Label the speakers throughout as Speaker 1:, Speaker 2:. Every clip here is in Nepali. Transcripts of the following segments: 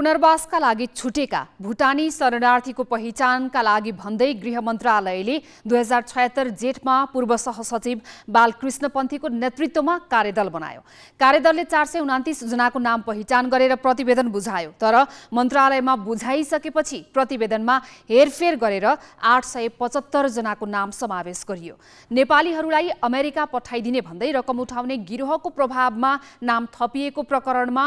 Speaker 1: पुनर्वासका लागि छुटेका भुटानी शरणार्थीको पहिचानका लागि भन्दै गृह मन्त्रालयले दुई हजार छयत्तर जेठमा पूर्व सहसचिव बालकृष्ण पन्थीको नेतृत्वमा कार्यदल बनायो कार्यदलले चार सय उनातिसजनाको नाम पहिचान गरेर प्रतिवेदन बुझायो तर मन्त्रालयमा बुझाइसकेपछि प्रतिवेदनमा हेरफेर गरेर आठ सय पचहत्तरजनाको नाम समावेश गरियो नेपालीहरूलाई अमेरिका पठाइदिने भन्दै रकम उठाउने गिरोहको प्रभावमा नाम थपिएको प्रकरणमा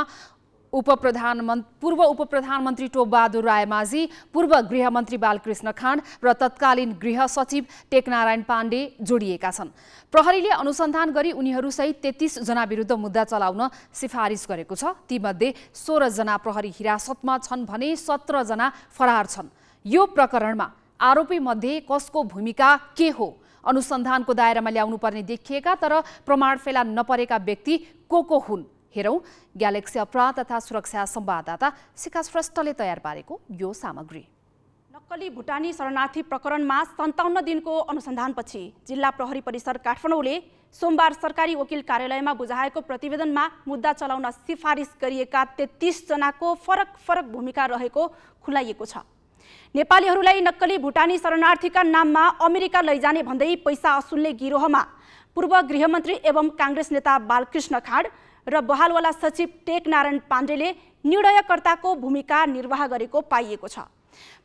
Speaker 1: उप प्रधानमन्त्री पूर्व उप प्रधानमन्त्री टोपबहादुर रायमाझी पूर्व गृहमन्त्री बालकृष्ण खाँड र तत्कालीन गृह सचिव टेकनारायण पाण्डे जोडिएका छन् प्रहरीले अनुसन्धान गरी उनीहरूसहित तेत्तिसजना विरुद्ध मुद्दा चलाउन सिफारिस गरेको छ तीमध्ये सोह्रजना प्रहरी हिरासतमा छन् भने सत्रजना फरार छन् यो प्रकरणमा आरोपीमध्ये कसको भूमिका के हो अनुसन्धानको दायरामा ल्याउनुपर्ने देखिएका तर प्रमाण फेला नपरेका व्यक्ति को को हुन् हेरौँ ग्यालेक्सी अपराध तथा सुरक्षा संवाददाता सिकास श्रेष्ठले तयार पारेको यो सामग्री
Speaker 2: नक्कली भुटानी शरणार्थी प्रकरणमा सन्ताउन्न दिनको अनुसन्धानपछि जिल्ला प्रहरी परिसर काठमाडौँले सोमबार सरकारी वकिल कार्यालयमा बुझाएको प्रतिवेदनमा मुद्दा चलाउन सिफारिस गरिएका तेत्तिसजनाको फरक फरक भूमिका रहेको खुलाइएको छ नेपालीहरूलाई नक्कली भुटानी शरणार्थीका नाममा अमेरिका लैजाने भन्दै पैसा असुल्ने गिरोहमा पूर्व गृहमन्त्री एवं काङ्ग्रेस नेता बालकृष्ण खाड र बहालवाला सचिव टेकनारायण पाण्डेले निर्णयकर्ताको भूमिका निर्वाह गरेको पाइएको छ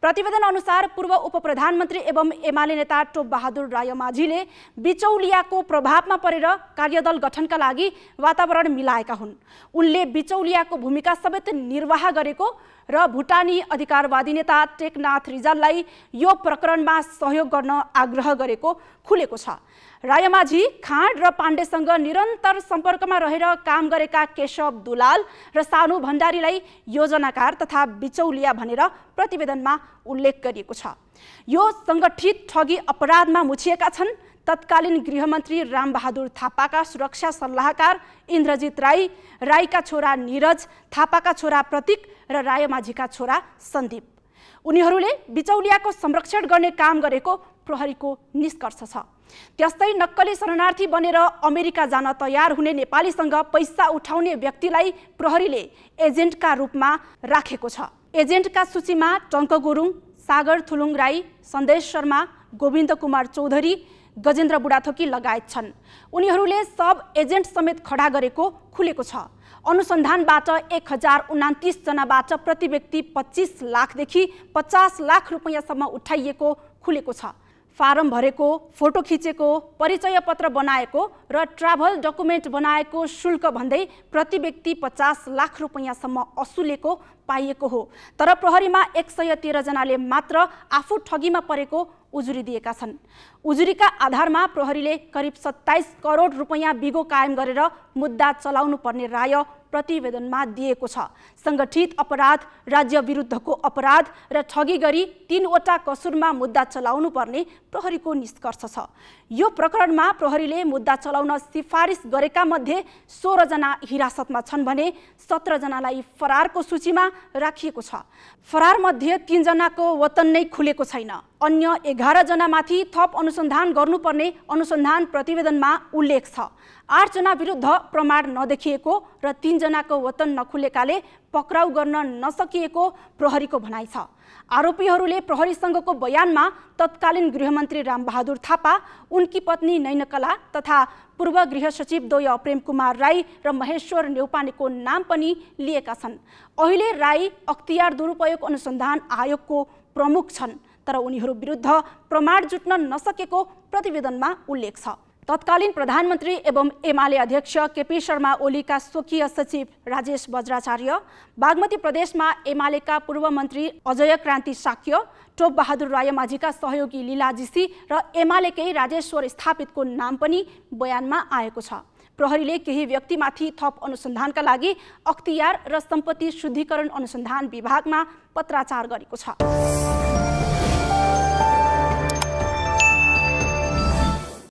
Speaker 2: प्रतिवेदन अनुसार पूर्व उप प्रधानमन्त्री एवं एमाले नेता टोप टोपबहादुर रायमाझीले बिचौलियाको प्रभावमा परेर कार्यदल गठनका लागि वातावरण मिलाएका हुन् उनले बिचौलियाको भूमिका समेत निर्वाह गरेको र भुटानी अधिकारवादी नेता टेकनाथ रिजाललाई यो प्रकरणमा सहयोग गर्न आग्रह गरेको खुलेको छ रायमाझी खाँड र पाण्डेसँग निरन्तर सम्पर्कमा रहेर काम गरेका केशव दुलाल र सानु भण्डारीलाई योजनाकार तथा बिचौलिया भनेर प्रतिवेदनमा उल्लेख गरिएको छ यो सङ्गठित ठगी अपराधमा मुछिएका छन् तत्कालीन गृहमन्त्री रामबहादुर थापाका सुरक्षा सल्लाहकार इन्द्रजित राई राईका छोरा निरज थापाका छोरा प्रतीक र रायमाझीका छोरा सन्दीप उनीहरूले बिचौलियाको संरक्षण गर्ने काम गरेको प्रहरीको निष्कर्ष छ त्यस्तै नक्कली शरणार्थी बनेर अमेरिका जान तयार हुने नेपालीसँग पैसा उठाउने व्यक्तिलाई प्रहरीले एजेन्टका रूपमा राखेको छ एजेन्टका सूचीमा टङ्क गुरुङ सागर थुलुङ राई सन्देश शर्मा गोविन्द कुमार चौधरी गजेन्द्र बुढाथोकी लगायत छन् उनीहरूले सब एजेन्ट समेत खडा गरेको खुलेको छ अनुसन्धानबाट एक हजार उनातिसजनाबाट प्रति व्यक्ति पच्चिस लाखदेखि पचास लाख रुपियाँसम्म उठाइएको खुलेको छ फारम भरेको फोटो खिचेको परिचय पत्र बनाएको र ट्राभल डकुमेन्ट बनाएको शुल्क भन्दै प्रति व्यक्ति पचास लाख रुपियाँसम्म असुलेको पाइएको हो तर प्रहरीमा एक सय तेह्रजनाले मात्र आफू ठगीमा परेको उजुरी दिएका छन् उजुरीका आधारमा प्रहरीले करिब सत्ताइस करोड रुपैयाँ बिगो कायम गरेर मुद्दा चलाउनु पर्ने राय प्रतिवेदनमा दिएको छ सङ्गठित अपराध राज्य विरुद्धको अपराध र ठगी गरी तिनवटा कसुरमा मुद्दा चलाउनु पर्ने प्रहरीको निष्कर्ष छ यो प्रकरणमा प्रहरीले मुद्दा चलाउन सिफारिस गरेका मध्ये सोह्रजना हिरासतमा छन् भने सत्रजनालाई फरारको सूचीमा राखिएको छ फरारमध्ये तिनजनाको वतन नै खुलेको छैन अन्य एघारजनामाथि थप अनुसन्धान गर्नुपर्ने अनुसन्धान प्रतिवेदनमा उल्लेख छ आठजना विरुद्ध प्रमाण नदेखिएको र तिनजनाको वतन नखुलेकाले पक्राउ गर्न नसकिएको प्रहरीको भनाइ छ आरोपीहरूले प्रहरीसँगको बयानमा तत्कालीन गृहमन्त्री रामबहादुर थापा उनकी पत्नी नैनकला तथा पूर्व गृह सचिव द्वय कुमार राई र महेश्वर नेौपानेको नाम पनि लिएका छन् अहिले राई अख्तियार दुरुपयोग अनुसन्धान आयोगको प्रमुख छन् तर उनीहरू विरुद्ध प्रमाण जुट्न नसकेको प्रतिवेदनमा उल्लेख छ तत्कालीन प्रधानमन्त्री एवं एमाले अध्यक्ष केपी शर्मा ओलीका स्वकीय सचिव राजेश बज्राचार्य बागमती प्रदेशमा एमालेका पूर्व मन्त्री अजय क्रान्ति साक्य बहादुर रायमाझीका सहयोगी लीला जीसी र एमालेकै राजेश्वर स्थापितको नाम पनि बयानमा आएको छ प्रहरीले केही व्यक्तिमाथि थप अनुसन्धानका लागि अख्तियार र सम्पत्ति शुद्धिकरण अनुसन्धान विभागमा पत्राचार गरेको छ